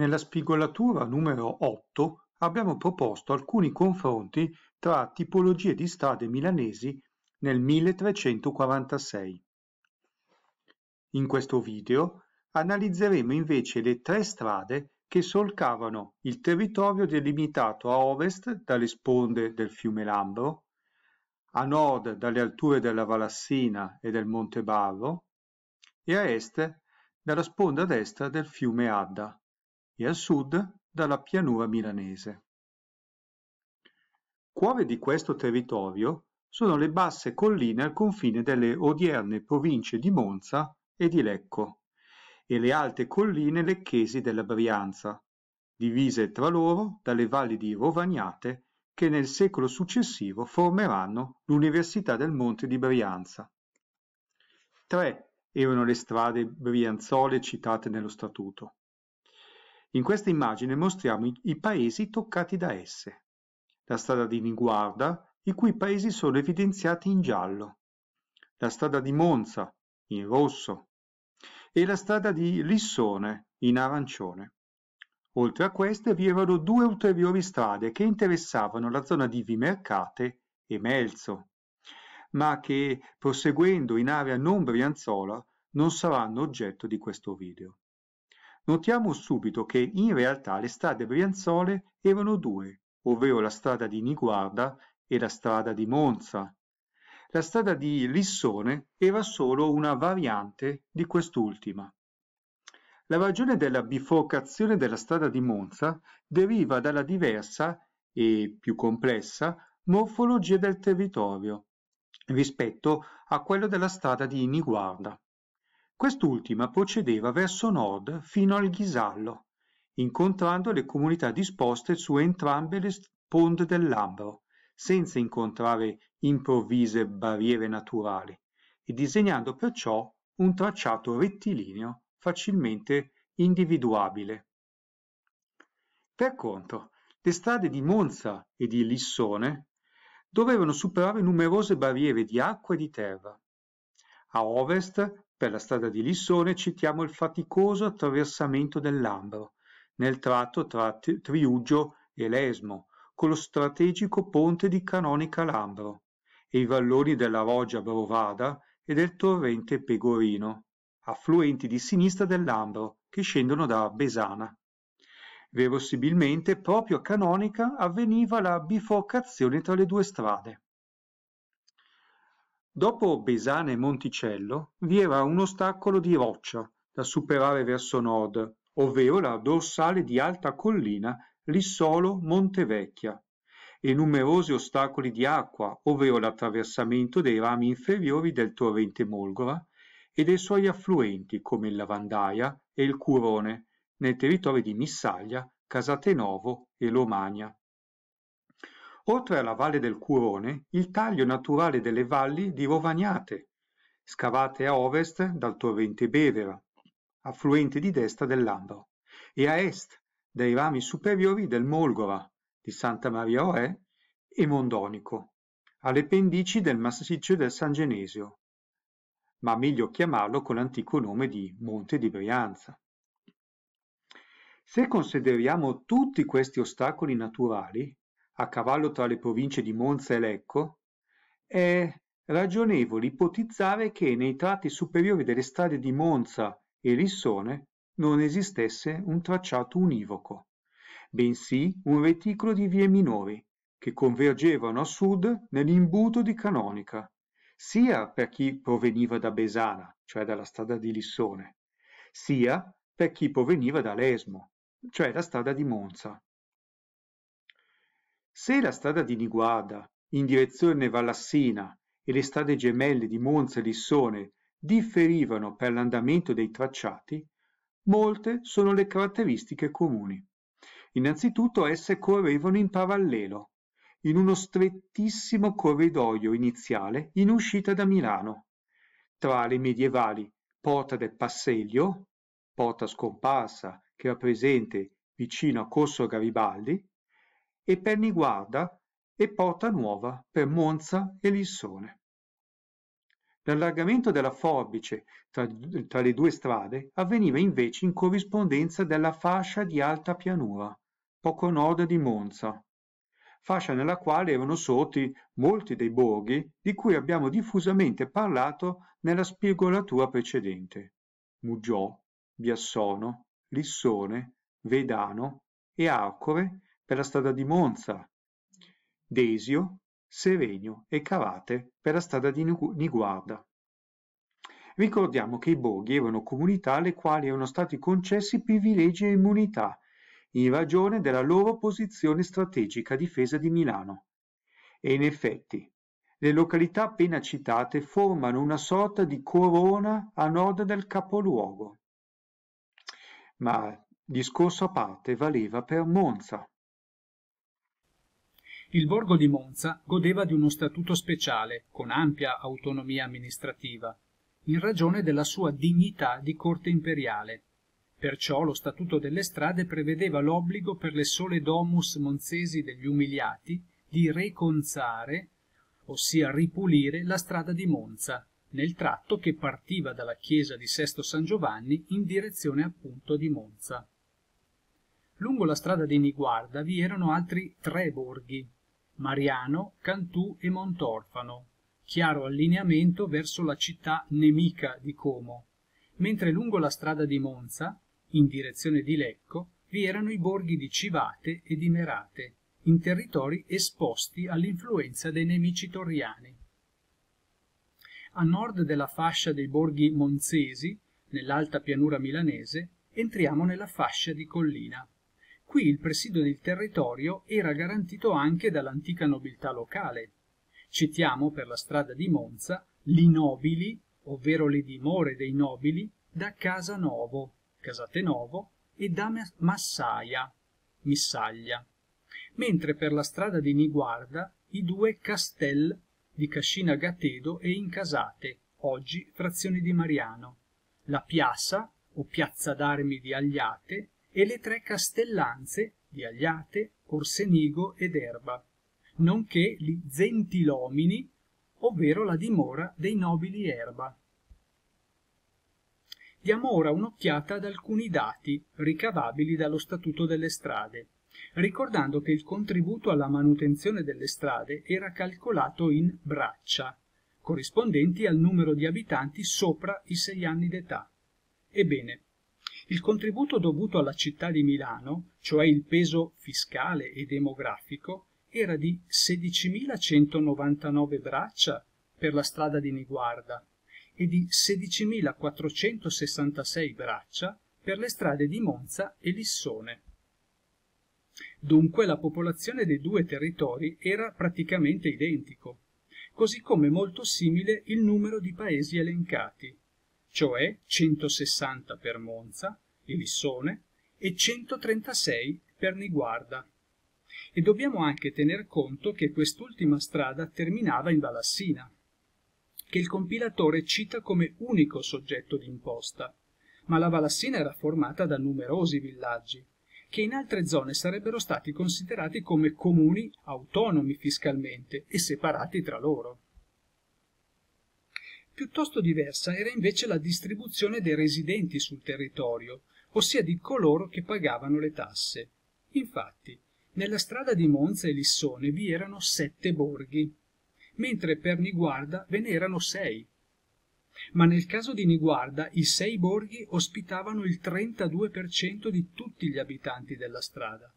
Nella spigolatura numero 8 abbiamo proposto alcuni confronti tra tipologie di strade milanesi nel 1346. In questo video analizzeremo invece le tre strade che solcavano il territorio delimitato a ovest dalle sponde del fiume Lambro, a nord dalle alture della Valassina e del Monte Barro e a est dalla sponda destra del fiume Adda e a sud dalla pianura milanese. Cuore di questo territorio sono le basse colline al confine delle odierne province di Monza e di Lecco e le alte colline lecchesi della Brianza, divise tra loro dalle valli di Rovagnate che nel secolo successivo formeranno l'Università del Monte di Brianza. Tre erano le strade brianzole citate nello Statuto. In questa immagine mostriamo i paesi toccati da esse, la strada di Niguarda, i cui paesi sono evidenziati in giallo, la strada di Monza, in rosso, e la strada di Lissone, in arancione. Oltre a queste vi erano due ulteriori strade che interessavano la zona di Vimercate e Melzo, ma che, proseguendo in area non brianzola, non saranno oggetto di questo video. Notiamo subito che in realtà le strade brianzole erano due, ovvero la strada di Niguarda e la strada di Monza. La strada di Lissone era solo una variante di quest'ultima. La ragione della biforcazione della strada di Monza deriva dalla diversa e più complessa morfologia del territorio rispetto a quello della strada di Niguarda. Quest'ultima procedeva verso nord fino al Ghisallo, incontrando le comunità disposte su entrambe le sponde del Lambro, senza incontrare improvvise barriere naturali, e disegnando perciò un tracciato rettilineo facilmente individuabile. Per contro, le strade di Monza e di Lissone dovevano superare numerose barriere di acqua e di terra. A ovest per la strada di Lissone citiamo il faticoso attraversamento del Lambro, nel tratto tra Triuggio e Lesmo, con lo strategico ponte di Canonica Lambro, e i valloni della Roggia Brovada e del torrente Pegorino, affluenti di sinistra del Lambro, che scendono da Besana. Verosimilmente proprio a Canonica avveniva la biforcazione tra le due strade. Dopo Besana e Monticello vi era un ostacolo di roccia da superare verso nord, ovvero la dorsale di alta collina Lissolo-Montevecchia, e numerosi ostacoli di acqua, ovvero l'attraversamento dei rami inferiori del torrente Molgora e dei suoi affluenti come il Lavandaia e il Curone, nel territorio di Missaglia, Casatenovo e Lomagna. Oltre alla valle del Curone, il taglio naturale delle valli di Rovagnate, scavate a ovest dal torrente Bevera, affluente di destra dell'Ambro, e a est dai rami superiori del Molgora, di Santa Maria Oe e Mondonico, alle pendici del massiccio del San Genesio, ma meglio chiamarlo con l'antico nome di Monte di Brianza. Se consideriamo tutti questi ostacoli naturali, a cavallo tra le province di Monza e Lecco, è ragionevole ipotizzare che nei tratti superiori delle strade di Monza e Rissone non esistesse un tracciato univoco, bensì un reticolo di vie minori che convergevano a sud nell'imbuto di Canonica, sia per chi proveniva da Besana, cioè dalla strada di Lissone, sia per chi proveniva da Lesmo, cioè la strada di Monza. Se la strada di Niguarda in direzione Vallassina e le strade gemelle di Monza e Lissone differivano per l'andamento dei tracciati, molte sono le caratteristiche comuni. Innanzitutto esse correvano in parallelo, in uno strettissimo corridoio iniziale in uscita da Milano, tra le medievali Porta del Passeglio, porta scomparsa che era presente vicino a Corso Garibaldi, e Perniguarda e Porta Nuova per Monza e Lissone. L'allargamento della forbice tra, tra le due strade avveniva invece in corrispondenza della fascia di alta pianura, poco a nord di Monza, fascia nella quale erano sorti molti dei borghi di cui abbiamo diffusamente parlato nella spigolatura precedente. Mugiò, Biassono, Lissone, Vedano e Arcore per la strada di Monza, Desio, Serenio e Cavate per la strada di Niguarda. Ricordiamo che i borghi erano comunità alle quali erano stati concessi privilegi e immunità in ragione della loro posizione strategica a difesa di Milano. E in effetti, le località appena citate formano una sorta di corona a nord del capoluogo. Ma discorso a parte valeva per Monza. Il borgo di Monza godeva di uno statuto speciale, con ampia autonomia amministrativa, in ragione della sua dignità di corte imperiale. Perciò lo Statuto delle Strade prevedeva l'obbligo per le sole domus monzesi degli umiliati di reconzare, ossia ripulire, la strada di Monza, nel tratto che partiva dalla chiesa di Sesto San Giovanni in direzione appunto di Monza. Lungo la strada di Niguarda vi erano altri tre borghi, Mariano, Cantù e Montorfano, chiaro allineamento verso la città nemica di Como, mentre lungo la strada di Monza, in direzione di Lecco, vi erano i borghi di Civate e di Merate, in territori esposti all'influenza dei nemici torriani. A nord della fascia dei borghi monzesi, nell'alta pianura milanese, entriamo nella fascia di collina. Qui il presidio del territorio era garantito anche dall'antica nobiltà locale. Citiamo per la strada di Monza li nobili, ovvero le dimore dei nobili, da Casanovo, Novo, Casate Novo, e da Massaia, Missaglia, mentre per la strada di Niguarda i due Castel di Cascina Gatedo e Incasate, oggi frazione di Mariano, la Piazza o Piazza d'Armi di Agliate e le tre castellanze di Agliate, Orsenigo ed Erba, nonché gli Zentilomini, ovvero la dimora dei nobili Erba. Diamo ora un'occhiata ad alcuni dati ricavabili dallo Statuto delle Strade, ricordando che il contributo alla manutenzione delle strade era calcolato in braccia, corrispondenti al numero di abitanti sopra i sei anni d'età. Ebbene, il contributo dovuto alla città di Milano, cioè il peso fiscale e demografico, era di 16.199 braccia per la strada di Niguarda e di 16.466 braccia per le strade di Monza e Lissone. Dunque la popolazione dei due territori era praticamente identico, così come molto simile il numero di paesi elencati, cioè 160 per Monza e Lissone e 136 per Niguarda. E dobbiamo anche tener conto che quest'ultima strada terminava in Valassina, che il compilatore cita come unico soggetto d'imposta, ma la Valassina era formata da numerosi villaggi, che in altre zone sarebbero stati considerati come comuni autonomi fiscalmente e separati tra loro. Piuttosto diversa era invece la distribuzione dei residenti sul territorio, ossia di coloro che pagavano le tasse. Infatti, nella strada di Monza e Lissone vi erano sette borghi, mentre per Niguarda ve ne erano sei. Ma nel caso di Niguarda i sei borghi ospitavano il 32% di tutti gli abitanti della strada,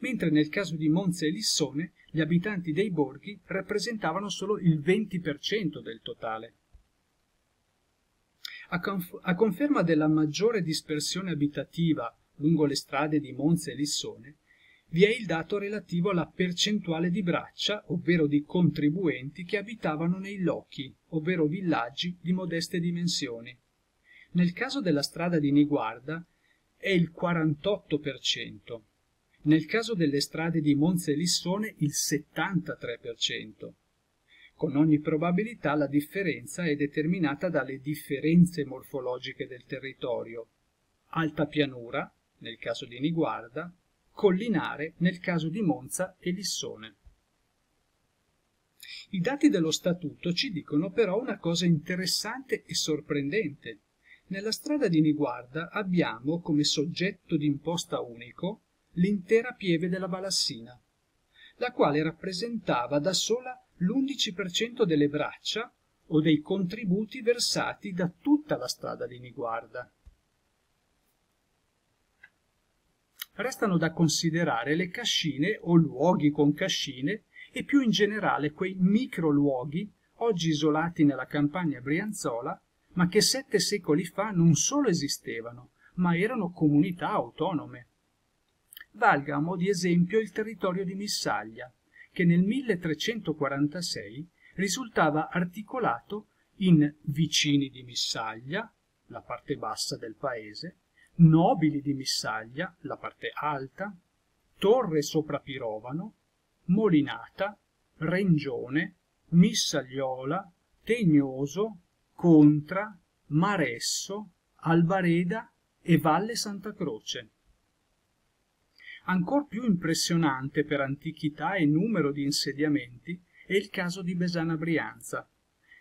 mentre nel caso di Monza e Lissone gli abitanti dei borghi rappresentavano solo il 20% del totale. A, a conferma della maggiore dispersione abitativa lungo le strade di Monza e Lissone, vi è il dato relativo alla percentuale di braccia, ovvero di contribuenti che abitavano nei lochi, ovvero villaggi di modeste dimensioni. Nel caso della strada di Niguarda è il 48%, nel caso delle strade di Monza e Lissone il 73%, con ogni probabilità la differenza è determinata dalle differenze morfologiche del territorio, alta pianura, nel caso di Niguarda, collinare nel caso di Monza e Lissone. I dati dello statuto ci dicono però una cosa interessante e sorprendente. Nella strada di Niguarda abbiamo come soggetto d'imposta unico l'intera pieve della Balassina, la quale rappresentava da sola l'11% delle braccia o dei contributi versati da tutta la strada di Niguarda. Restano da considerare le cascine o luoghi con cascine e più in generale quei microluoghi oggi isolati nella campagna brianzola ma che sette secoli fa non solo esistevano ma erano comunità autonome. Valga a mo' di esempio il territorio di Missaglia, che nel 1346 risultava articolato in vicini di Missaglia, la parte bassa del paese, nobili di Missaglia, la parte alta, torre sopra Pirovano, Molinata, Rengione, Missagliola, Tegnoso, Contra, Maresso, Alvareda e Valle Santa Croce. Ancor più impressionante per antichità e numero di insediamenti è il caso di Besana Brianza.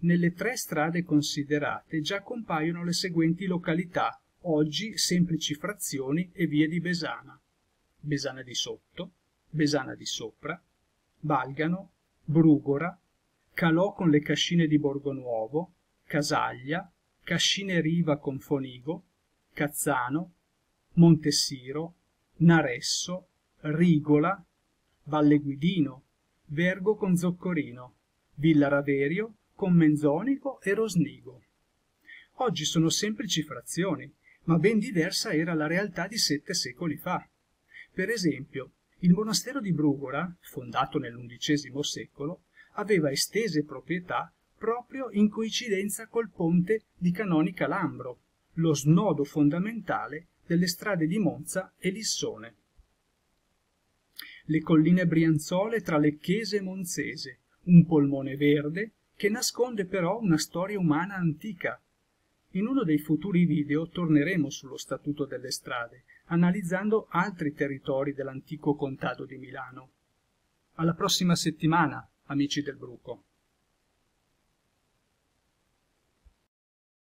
Nelle tre strade considerate già compaiono le seguenti località, oggi semplici frazioni e vie di Besana. Besana di sotto, Besana di sopra, Balgano, Brugora, Calò con le cascine di Borgonuovo, Casaglia, Cascine Riva con Fonigo, Cazzano, Montessiro, naresso rigola valle guidino vergo con zoccorino villa raverio con menzonico e rosnigo oggi sono semplici frazioni ma ben diversa era la realtà di sette secoli fa per esempio il monastero di brugora fondato nell'undicesimo secolo aveva estese proprietà proprio in coincidenza col ponte di canonica lambro lo snodo fondamentale delle strade di Monza e Lissone. Le colline brianzole tra Lecchese e Monzese, un polmone verde che nasconde però una storia umana antica. In uno dei futuri video torneremo sullo Statuto delle Strade, analizzando altri territori dell'antico contado di Milano. Alla prossima settimana, amici del Bruco.